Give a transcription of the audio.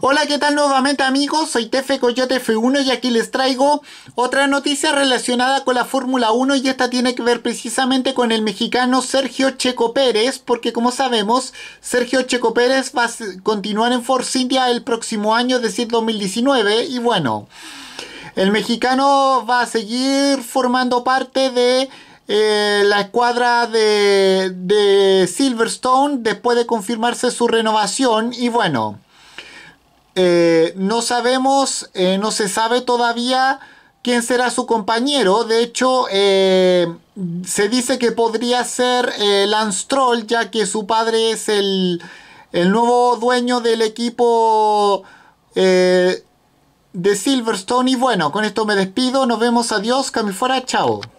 Hola, ¿qué tal nuevamente amigos? Soy Tefe Coyote F1 y aquí les traigo otra noticia relacionada con la Fórmula 1 y esta tiene que ver precisamente con el mexicano Sergio Checo Pérez porque como sabemos Sergio Checo Pérez va a continuar en Force India el próximo año, es decir 2019 y bueno, el mexicano va a seguir formando parte de eh, la escuadra de Silverstone después de confirmarse su renovación y bueno. Eh, no sabemos, eh, no se sabe todavía quién será su compañero. De hecho, eh, se dice que podría ser Lance Troll, ya que su padre es el, nuevo dueño del equipo de Silverstone. Y bueno, con esto me despido. Nos vemos. Adiós. Cami Chao.